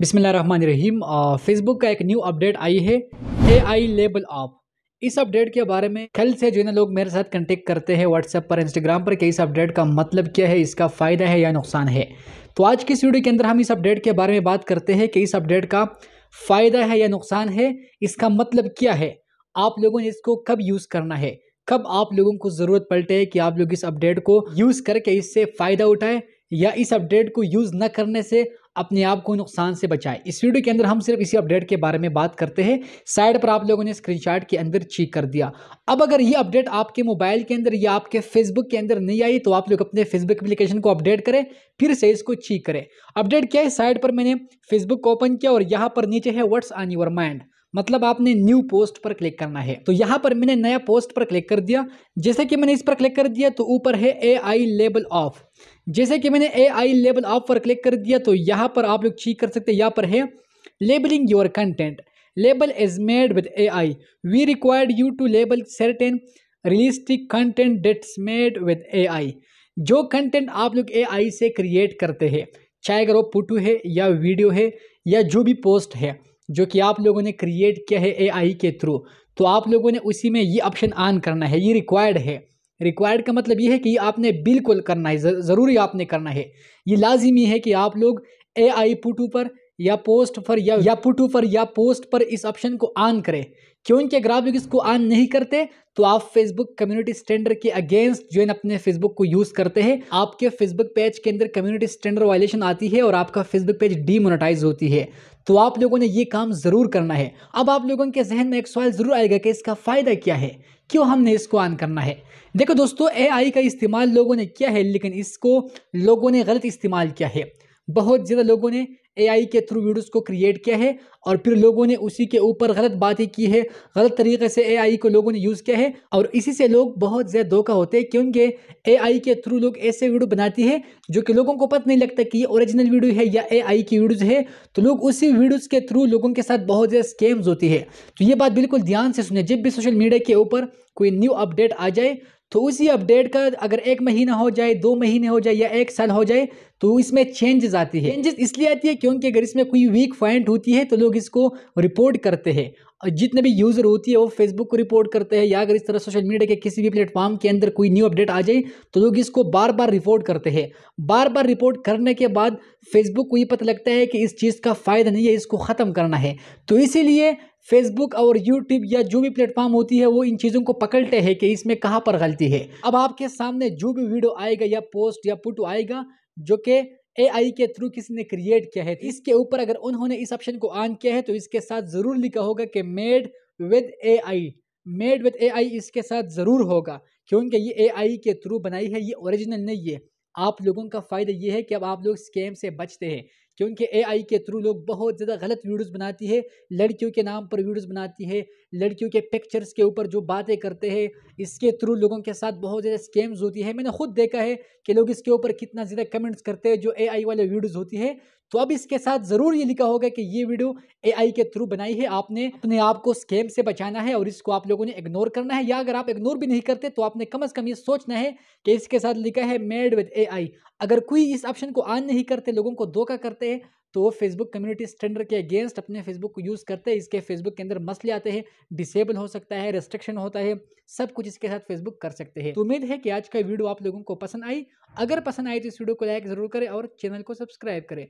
बिसमीम फेसबुक का एक न्यू अपडेट आई है ए आई लेबल ऑफ इस अपडेट के बारे में कल से जो है लोग मेरे साथ कंटेक्ट करते हैं व्हाट्सएप पर इंस्टाग्राम पर कि इस अपडेट का मतलब क्या है इसका फ़ायदा है या नुकसान है तो आज की इस वीडियो के अंदर हम इस अपडेट के बारे में बात करते हैं कि इस अपडेट का फ़ायदा है या नुकसान है इसका मतलब क्या है आप लोगों ने इसको कब यूज़ करना है कब आप लोगों को ज़रूरत पलटे कि आप लोग इस अपडेट को यूज़ करके इससे फ़ायदा उठाएँ या इस अपडेट को यूज़ न करने से अपने आप को नुकसान से बचाएं इस वीडियो के अंदर हम सिर्फ इसी अपडेट के बारे में बात करते हैं साइड पर आप लोगों ने स्क्रीनशॉट के अंदर चीक कर दिया अब अगर ये अपडेट आपके मोबाइल के अंदर या आपके फेसबुक के अंदर नहीं आई तो आप लोग अपने फेसबुक अप्लीकेशन को अपडेट करें फिर से इसको चीक करें अपडेट क्या है साइड पर मैंने फेसबुक ओपन किया और यहाँ पर नीचे है व्हाट्स ऑन यूर माइंड मतलब आपने न्यू पोस्ट पर क्लिक करना है तो यहाँ पर मैंने नया पोस्ट पर क्लिक कर दिया जैसे कि मैंने इस पर क्लिक कर दिया तो ऊपर है ए आई लेबल ऑफ जैसे कि मैंने ए आई लेबल आप पर क्लिक कर दिया तो यहाँ पर आप लोग ठीक कर सकते हैं यहाँ पर है labelling your content label is made with A I we required you to label certain realistic content that's made with A I जो कंटेंट आप लोग ए आई से क्रिएट करते हैं चाहे अगर वो फोटो है या वीडियो है या जो भी पोस्ट है जो कि आप लोगों ने क्रिएट किया है ए आई के थ्रू तो आप लोगों ने उसी में ये ऑप्शन ऑन करना है ये रिक्वायर्ड है रिक्वायर्ड का मतलब ये है कि आपने बिल्कुल करना है ज़रूरी आपने करना है ये लाजिमी है कि आप लोग ए आई पुटू पर या पोस्ट पर या, या पुटू पर या पोस्ट पर इस ऑप्शन को ऑन करें क्योंकि अगर आप लोग इसको ऑन नहीं करते तो आप फेसबुक कम्युनिटी स्टैंडर्ड के अगेंस्ट जो है अपने फेसबुक को यूज़ करते हैं आपके फेसबुक पेज के अंदर कम्युनिटी स्टैंडर्ड वायलेशन आती है और आपका फेसबुक पेज डीमोनेटाइज होती है तो आप लोगों ने ये काम ज़रूर करना है अब आप लोगों के जहन में एक सवाल ज़रूर आएगा कि इसका फ़ायदा क्या है क्यों हमने इसको ऑन करना है देखो दोस्तों ए का इस्तेमाल लोगों ने किया है लेकिन इसको लोगों ने गलत इस्तेमाल किया है बहुत ज़्यादा लोगों ने एआई के थ्रू वीडियोस को क्रिएट किया है और फिर लोगों ने उसी के ऊपर गलत बातें की है गलत तरीके से एआई को लोगों ने यूज़ किया है और इसी से लोग बहुत ज़्यादा धोखा होते हैं क्योंकि एआई के थ्रू लोग ऐसे वीडियो बनाती है जो कि लोगों को पता नहीं लगता कि ये ओरिजिनल वीडियो है या ए की वीडियोज़ है तो लोग उसी वीडियोज़ के थ्रू लोगों के साथ बहुत ज़्यादा स्कैम्स होती है तो ये बात बिल्कुल ध्यान से सुने जब भी सोशल मीडिया के ऊपर कोई न्यू अपडेट आ जाए तो उसी अपडेट का अगर एक महीना हो जाए दो महीने हो जाए या एक साल हो जाए तो इसमें चेंजेस आती है चेंजेस इसलिए आती है क्योंकि अगर इसमें कोई वीक पॉइंट होती है तो लोग इसको रिपोर्ट करते हैं और जितने भी यूज़र होती है वो फेसबुक को रिपोर्ट करते हैं या अगर इस तरह सोशल मीडिया के किसी भी प्लेटफॉर्म के अंदर कोई न्यू अपडेट आ जाए तो लोग इसको बार बार रिपोर्ट करते हैं बार बार रिपोर्ट करने के बाद फेसबुक को ये पता लगता है कि इस चीज़ का फ़ायदा नहीं है इसको ख़त्म करना है तो इसीलिए फेसबुक और यूट्यूब या जो भी प्लेटफॉर्म होती है वो इन चीज़ों को पकड़ते हैं कि इसमें कहाँ पर गलती है अब आपके सामने जो भी वीडियो आएगा या पोस्ट या पुट आएगा जो कि एआई के थ्रू किसी ने क्रिएट किया है तो इसके ऊपर अगर उन्होंने इस ऑप्शन को ऑन किया है तो इसके साथ ज़रूर लिखा होगा कि made with AI made with AI इसके साथ ज़रूर होगा क्योंकि ये एआई के थ्रू बनाई है ये ओरिजिनल नहीं है आप लोगों का फ़ायदा ये है कि अब आप लोग स्कैम से बचते हैं क्योंकि एआई के थ्रू लोग बहुत ज़्यादा गलत वीडियोस बनाती है लड़कियों के नाम पर वीडियोस बनाती है लड़कियों के पिक्चर्स के ऊपर जो बातें करते हैं इसके थ्रू लोगों के साथ बहुत ज़्यादा स्कैम्स होती है मैंने खुद देखा है कि लोग इसके ऊपर कितना ज़्यादा कमेंट्स करते हैं जो ए वाले वीडियोज़ होती है तो अब इसके साथ ज़रूर ये लिखा होगा कि ये वीडियो एआई के थ्रू बनाई है आपने अपने आप को स्कैम से बचाना है और इसको आप लोगों ने इग्नोर करना है या अगर आप इग्नोर भी नहीं करते तो आपने कम अज़ कम ये सोचना है कि इसके साथ लिखा है मेड विद एआई अगर कोई इस ऑप्शन को ऑन नहीं करते लोगों को धोखा करते हैं तो वो फेसबुक कम्युनिटी स्टैंडर्ड के अगेंस्ट अपने फेसबुक को यूज़ करते हैं इसके फेसबुक के अंदर मसले आते हैं डिसेबल हो सकता है रेस्ट्रिक्शन होता है सब कुछ इसके साथ फेसबुक कर सकते हैं तो उम्मीद है कि आज का वीडियो आप लोगों को पसंद आई अगर पसंद आई तो इस वीडियो को लाइक ज़रूर करें और चैनल को सब्सक्राइब करें